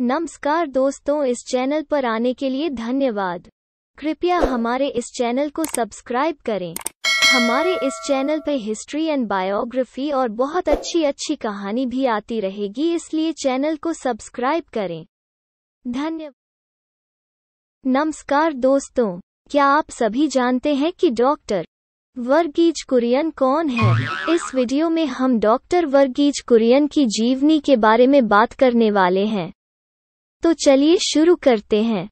नमस्कार दोस्तों इस चैनल पर आने के लिए धन्यवाद कृपया हमारे इस चैनल को सब्सक्राइब करें हमारे इस चैनल पर हिस्ट्री एंड बायोग्राफी और बहुत अच्छी अच्छी कहानी भी आती रहेगी इसलिए चैनल को सब्सक्राइब करें धन्यवाद नमस्कार दोस्तों क्या आप सभी जानते हैं कि डॉक्टर वर्गीज कुरियन कौन है इस वीडियो में हम डॉक्टर वर्गीज कुरियन की जीवनी के बारे में बात करने वाले हैं तो चलिए शुरू करते हैं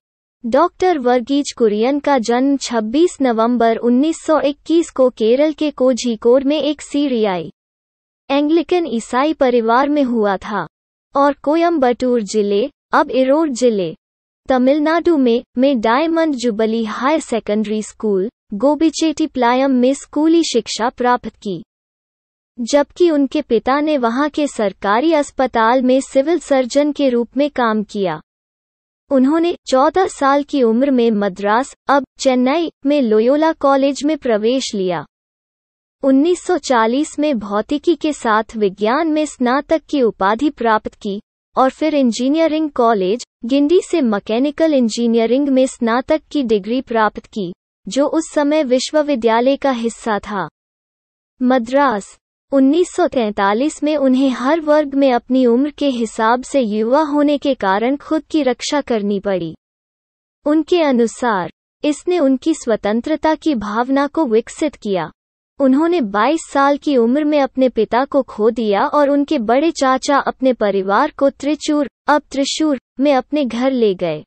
डॉक्टर वर्गीज कुरियन का जन्म 26 नवंबर 1921 को केरल के कोझिकोड में एक सीरियाई एंग्लिकन ईसाई परिवार में हुआ था और कोयम्बटूर जिले अब इरोड जिले तमिलनाडु में में diamond jubilee higher secondary school Gobichettipalayam में स्कूली शिक्षा प्राप्त की जबकि उनके पिता ने वहां के सरकारी अस्पताल में सिविल सर्जन के रूप में काम किया उन्होंने 14 साल की उम्र में मद्रास अब चेन्नई में लोयोला कॉलेज में प्रवेश लिया 1940 में भौतिकी के साथ विज्ञान में स्नातक की उपाधि प्राप्त की और फिर इंजीनियरिंग कॉलेज गिंडी से मैकेनिकल इंजीनियरिंग में स्नातक की डिग्री प्राप्त की जो उस समय विश्वविद्यालय का हिस्सा था मद्रास 1943 में उन्हें हर वर्ग में अपनी उम्र के हिसाब से युवा होने के कारण खुद की रक्षा करनी पड़ी उनके अनुसार इसने उनकी स्वतंत्रता की भावना को विकसित किया उन्होंने 22 साल की उम्र में अपने पिता को खो दिया और उनके बड़े चाचा अपने परिवार को त्रिचूर अब त्रिशूर में अपने घर ले गए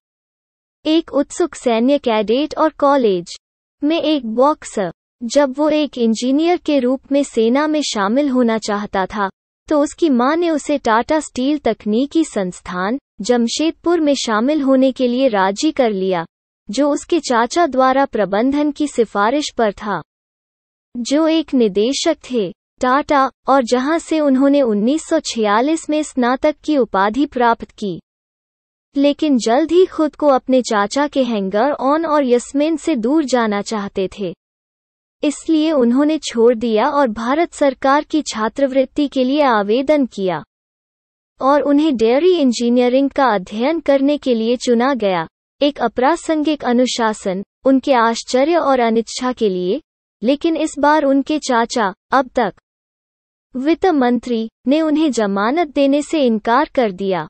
एक उत्सुक सैन्य कैडेट और कॉलेज में एक बॉक्सर जब वो एक इंजीनियर के रूप में सेना में शामिल होना चाहता था तो उसकी मां ने उसे टाटा स्टील तकनीकी संस्थान जमशेदपुर में शामिल होने के लिए राजी कर लिया जो उसके चाचा द्वारा प्रबंधन की सिफारिश पर था जो एक निदेशक थे टाटा और जहां से उन्होंने 1946 में स्नातक की उपाधि प्राप्त की लेकिन जल्द ही खुद को अपने चाचा के हैंगर ऑन और यस्मिन से दूर जाना चाहते थे इसलिए उन्होंने छोड़ दिया और भारत सरकार की छात्रवृत्ति के लिए आवेदन किया और उन्हें डेयरी इंजीनियरिंग का अध्ययन करने के लिए चुना गया एक अप्रासंगिक अनुशासन उनके आश्चर्य और अनिच्छा के लिए लेकिन इस बार उनके चाचा अब तक वित्त मंत्री ने उन्हें जमानत देने से इनकार कर दिया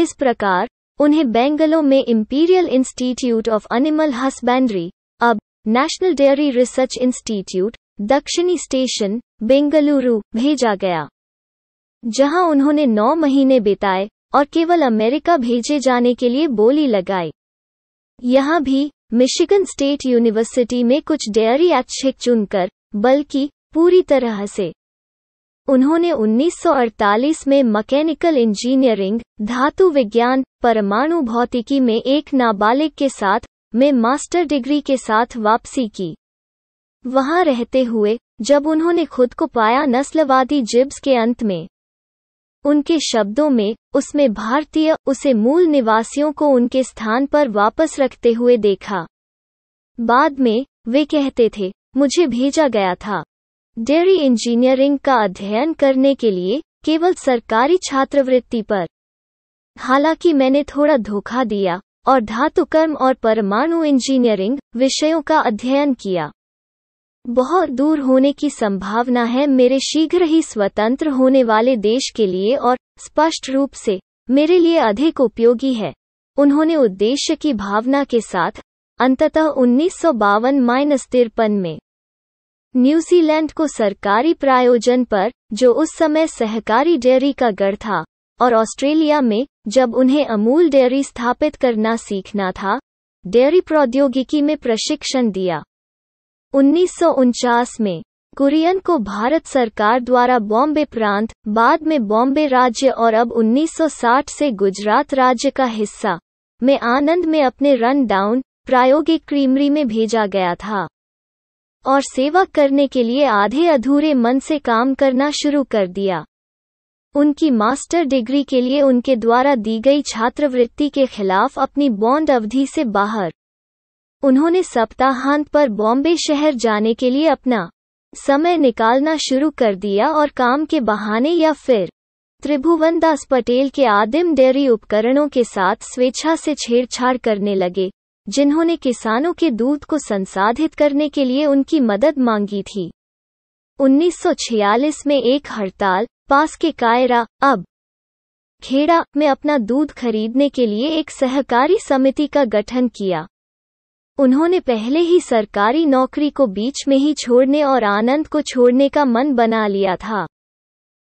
इस प्रकार उन्हें बेंगलो में imperial institute of animal husbandry अब नेशनल डेयरी रिसर्च इंस्टीट्यूट दक्षिणी स्टेशन बेंगलुरु भेजा गया जहां उन्होंने नौ महीने बिताए और केवल अमेरिका भेजे जाने के लिए बोली लगाई यहाँ भी मिशिगन स्टेट यूनिवर्सिटी में कुछ डेयरी ऐच्छिक चुनकर बल्कि पूरी तरह से उन्होंने 1948 में मैकेनिकल इंजीनियरिंग धातु विज्ञान परमाणु भौतिकी में एक नाबालिग के साथ में मास्टर डिग्री के साथ वापसी की वहां रहते हुए जब उन्होंने खुद को पाया नस्लवादी जिब्स के अंत में उनके शब्दों में उसमें भारतीय उसे मूल निवासियों को उनके स्थान पर वापस रखते हुए देखा बाद में वे कहते थे मुझे भेजा गया था डेयरी इंजीनियरिंग का अध्ययन करने के लिए केवल सरकारी छात्रवृत्ति पर हालांकि मैंने थोड़ा धोखा दिया और धातुकर्म और परमाणु इंजीनियरिंग विषयों का अध्ययन किया बहुत दूर होने की संभावना है मेरे शीघ्र ही स्वतंत्र होने वाले देश के लिए और स्पष्ट रूप से मेरे लिए अधिक उपयोगी है उन्होंने उद्देश्य की भावना के साथ अंततः उन्नीस सौ माइनस तिरपन में न्यूजीलैंड को सरकारी प्रायोजन पर जो उस समय सहकारी डेयरी का गढ़ था और ऑस्ट्रेलिया में जब उन्हें अमूल डेयरी स्थापित करना सीखना था डेयरी प्रौद्योगिकी में प्रशिक्षण दिया उन्नीस में कुरियन को भारत सरकार द्वारा बॉम्बे प्रांत बाद में बॉम्बे राज्य और अब 1960 से गुजरात राज्य का हिस्सा में आनंद में अपने रन डाउन प्रायोगिक क्रीमरी में भेजा गया था और सेवा करने के लिए आधे अधूरे मन से काम करना शुरू कर दिया उनकी मास्टर डिग्री के लिए उनके द्वारा दी गई छात्रवृत्ति के खिलाफ अपनी बॉन्ड अवधि से बाहर उन्होंने सप्ताहांत पर बॉम्बे शहर जाने के लिए अपना समय निकालना शुरू कर दिया और काम के बहाने या फिर त्रिभुवनदास पटेल के आदिम डेयरी उपकरणों के साथ स्वेच्छा से छेड़छाड़ करने लगे जिन्होंने किसानों के दूध को संसाधित करने के लिए उनकी मदद मांगी थी 1946 में एक हड़ताल पास के कायरा अब खेड़ा में अपना दूध खरीदने के लिए एक सहकारी समिति का गठन किया उन्होंने पहले ही सरकारी नौकरी को बीच में ही छोड़ने और आनंद को छोड़ने का मन बना लिया था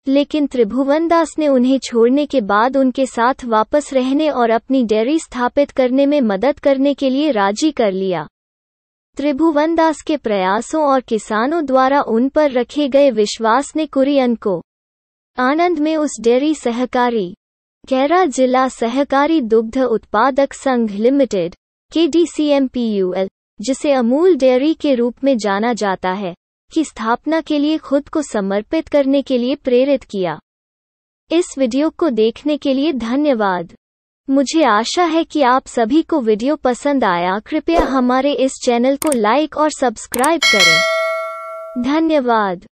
लेकिन त्रिभुवनदास ने उन्हें छोड़ने के बाद उनके साथ वापस रहने और अपनी डेयरी स्थापित करने में मदद करने के लिए राजी कर लिया त्रिभुवनदास के प्रयासों और किसानों द्वारा उन पर रखे गए विश्वास ने कुरियन को आनंद में उस डेयरी सहकारी गहरा जिला सहकारी दुग्ध उत्पादक संघ लिमिटेड के डी जिसे अमूल डेयरी के रूप में जाना जाता है की स्थापना के लिए खुद को समर्पित करने के लिए प्रेरित किया इस वीडियो को देखने के लिए धन्यवाद मुझे आशा है कि आप सभी को वीडियो पसंद आया कृपया हमारे इस चैनल को लाइक और सब्सक्राइब करें धन्यवाद